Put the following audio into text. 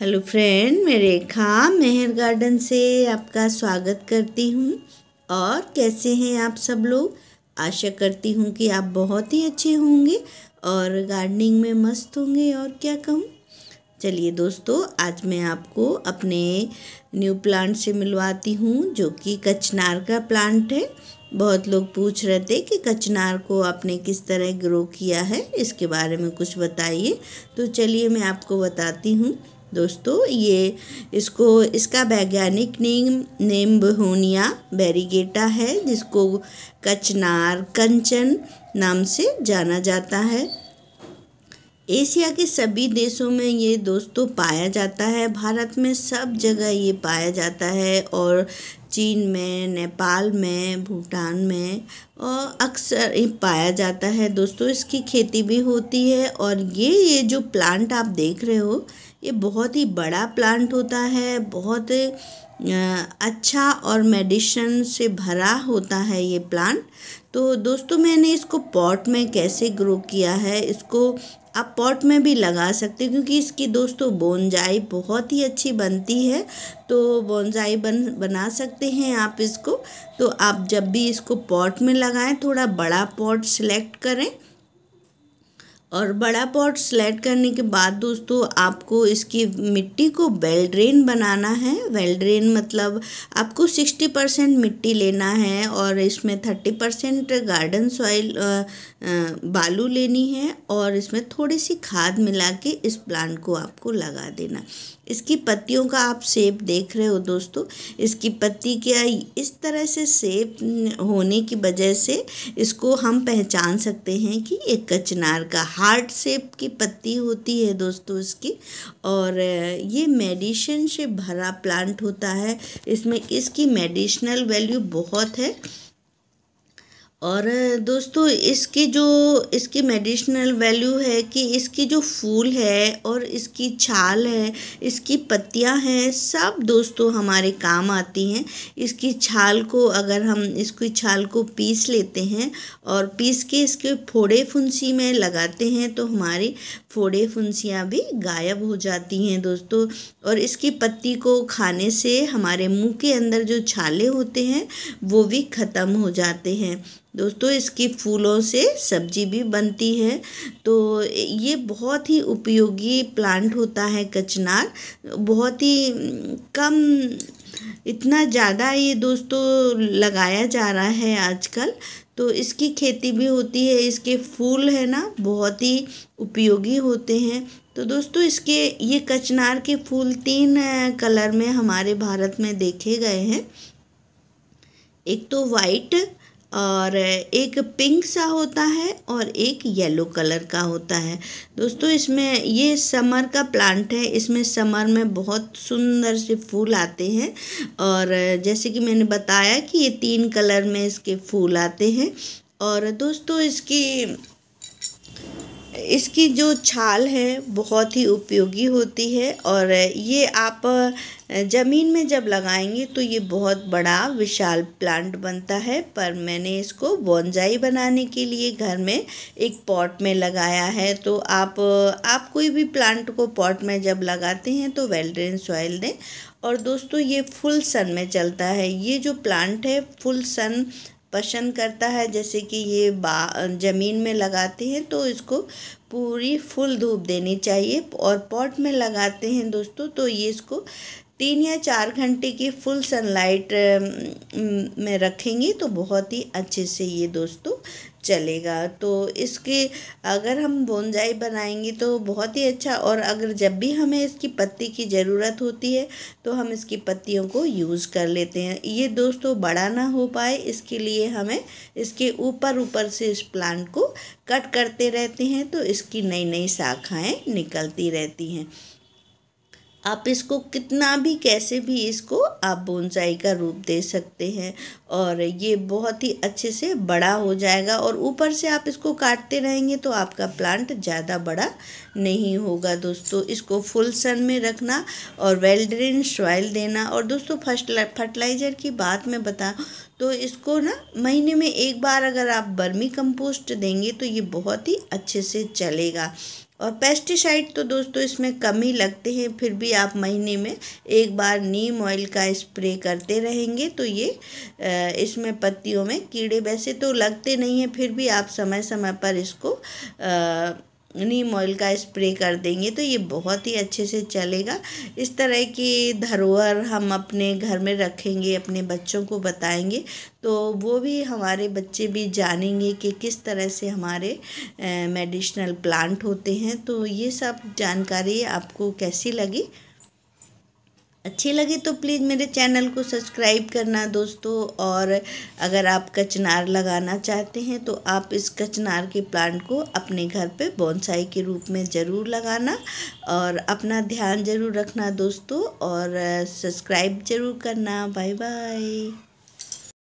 hello friend मैं रेखा मेहर garden से आपका स्वागत करती हूँ और कैसे हैं आप सब लोग आशा करती हूँ कि आप बहुत ही अच्छे होंगे और गार्डनिंग में मस्त होंगे और क्या कहूँ चलिए दोस्तों आज मैं आपको अपने न्यू प्लांट से मिलवाती हूँ जो कि कचनार का प्लांट है बहुत लोग पूछ रहे थे कि कचनार को आपने किस तरह ग्रो किया है इसके बारे में कुछ बताइए तो चलिए मैं आपको बताती हूँ दोस्तों ये इसको इसका वैज्ञानिक नेम नेम बहोनिया बैरीगेटा है जिसको कचनार कंचन नाम से जाना जाता है एशिया के सभी देशों में ये दोस्तों तो पाया जाता है भारत में सब जगह ये पाया जाता है और चीन में नेपाल में भूटान में और अक्सर पाया जाता है दोस्तों इसकी खेती भी होती है और ये ये जो प्लांट आप देख रहे हो ये बहुत ही बड़ा प्लांट होता है बहुत अच्छा और मेडिसन से भरा होता है ये प्लांट तो दोस्तों मैंने इसको पॉट में कैसे ग्रो किया है इसको आप पॉट में भी लगा सकते हो क्योंकि इसकी दोस्तों बोनजाई बहुत ही अच्छी बनती है तो बोनजाई बन बना सकते हैं आप इसको तो आप जब भी इसको पॉट में लगाएं थोड़ा बड़ा पॉट सिलेक्ट करें और बड़ा पॉट सेलेक्ट करने के बाद दोस्तों आपको इसकी मिट्टी को वेल ड्रेन बनाना है वेल ड्रेन मतलब आपको 60 परसेंट मिट्टी लेना है और इसमें 30 परसेंट गार्डन सॉइल बालू लेनी है और इसमें थोड़ी सी खाद मिला के इस प्लांट को आपको लगा देना इसकी पत्तियों का आप सेप देख रहे हो दोस्तों इसकी पत्ती क्या इस तरह से सेप होने की वजह से इसको हम पहचान सकते हैं कि एक कचनार का हार्ट शेप की पत्ती होती है दोस्तों इसकी और ये मेडिसिन से भरा प्लांट होता है इसमें इसकी मेडिसिनल वैल्यू बहुत है और दोस्तों इसकी जो इसकी मेडिसिनल वैल्यू है कि इसकी जो फूल है और इसकी छाल है इसकी पत्तियां हैं सब दोस्तों हमारे काम आती हैं इसकी छाल को अगर हम इसकी छाल को पीस लेते हैं और पीस के इसके फोड़े फुंसी में लगाते हैं तो हमारी फोड़े फुंसियाँ भी गायब हो जाती हैं दोस्तों और इसकी पत्ती को खाने से हमारे मुँह के अंदर जो छाले होते हैं वो भी ख़त्म हो जाते हैं दोस्तों इसकी फूलों से सब्जी भी बनती है तो ये बहुत ही उपयोगी प्लांट होता है कचनार बहुत ही कम इतना ज़्यादा ये दोस्तों लगाया जा रहा है आजकल तो इसकी खेती भी होती है इसके फूल है ना बहुत ही उपयोगी होते हैं तो दोस्तों इसके ये कचनार के फूल तीन कलर में हमारे भारत में देखे गए हैं एक तो वाइट और एक पिंक सा होता है और एक येलो कलर का होता है दोस्तों इसमें ये समर का प्लांट है इसमें समर में बहुत सुंदर से फूल आते हैं और जैसे कि मैंने बताया कि ये तीन कलर में इसके फूल आते हैं और दोस्तों इसकी इसकी जो छाल है बहुत ही उपयोगी होती है और ये आप ज़मीन में जब लगाएंगे तो ये बहुत बड़ा विशाल प्लांट बनता है पर मैंने इसको बोनजाई बनाने के लिए घर में एक पॉट में लगाया है तो आप आप कोई भी प्लांट को पॉट में जब लगाते हैं तो वेल ड्रेन सॉइल दें और दोस्तों ये फुल सन में चलता है ये जो प्लांट है फुल सन पसंद करता है जैसे कि ये बा ज़मीन में लगाते हैं तो इसको पूरी फुल धूप देनी चाहिए और पॉट में लगाते हैं दोस्तों तो ये इसको तीन या चार घंटे की फुल सनलाइट में रखेंगे तो बहुत ही अच्छे से ये दोस्तों चलेगा तो इसके अगर हम बोनजाई बनाएंगे तो बहुत ही अच्छा और अगर जब भी हमें इसकी पत्ती की ज़रूरत होती है तो हम इसकी पत्तियों को यूज़ कर लेते हैं ये दोस्तों बड़ा ना हो पाए इसके लिए हमें इसके ऊपर ऊपर से इस प्लांट को कट करते रहते हैं तो इसकी नई नई शाखाएँ निकलती रहती हैं आप इसको कितना भी कैसे भी इसको आप बोनसाई का रूप दे सकते हैं और ये बहुत ही अच्छे से बड़ा हो जाएगा और ऊपर से आप इसको काटते रहेंगे तो आपका प्लांट ज़्यादा बड़ा नहीं होगा दोस्तों इसको फुल सन में रखना और वेल ड्रेन सॉइल देना और दोस्तों फर्स्ट फर्टिलाइज़र की बात मैं बता तो इसको ना महीने में एक बार अगर आप बर्मी कंपोस्ट देंगे तो ये बहुत ही अच्छे से चलेगा और पेस्टिसाइड तो दोस्तों इसमें कम ही लगते हैं फिर भी आप महीने में एक बार नीम ऑयल का स्प्रे करते रहेंगे तो ये इसमें पत्तियों में कीड़े वैसे तो लगते नहीं हैं फिर भी आप समय समय पर इसको आ, नीम ऑयल का स्प्रे कर देंगे तो ये बहुत ही अच्छे से चलेगा इस तरह की धरोहर हम अपने घर में रखेंगे अपने बच्चों को बताएंगे तो वो भी हमारे बच्चे भी जानेंगे कि किस तरह से हमारे मेडिसिनल प्लांट होते हैं तो ये सब जानकारी आपको कैसी लगी अच्छी लगी तो प्लीज़ मेरे चैनल को सब्सक्राइब करना दोस्तों और अगर आप कचनार लगाना चाहते हैं तो आप इस कचनार के प्लांट को अपने घर पे बोनसाई के रूप में ज़रूर लगाना और अपना ध्यान ज़रूर रखना दोस्तों और सब्सक्राइब ज़रूर करना बाय बाय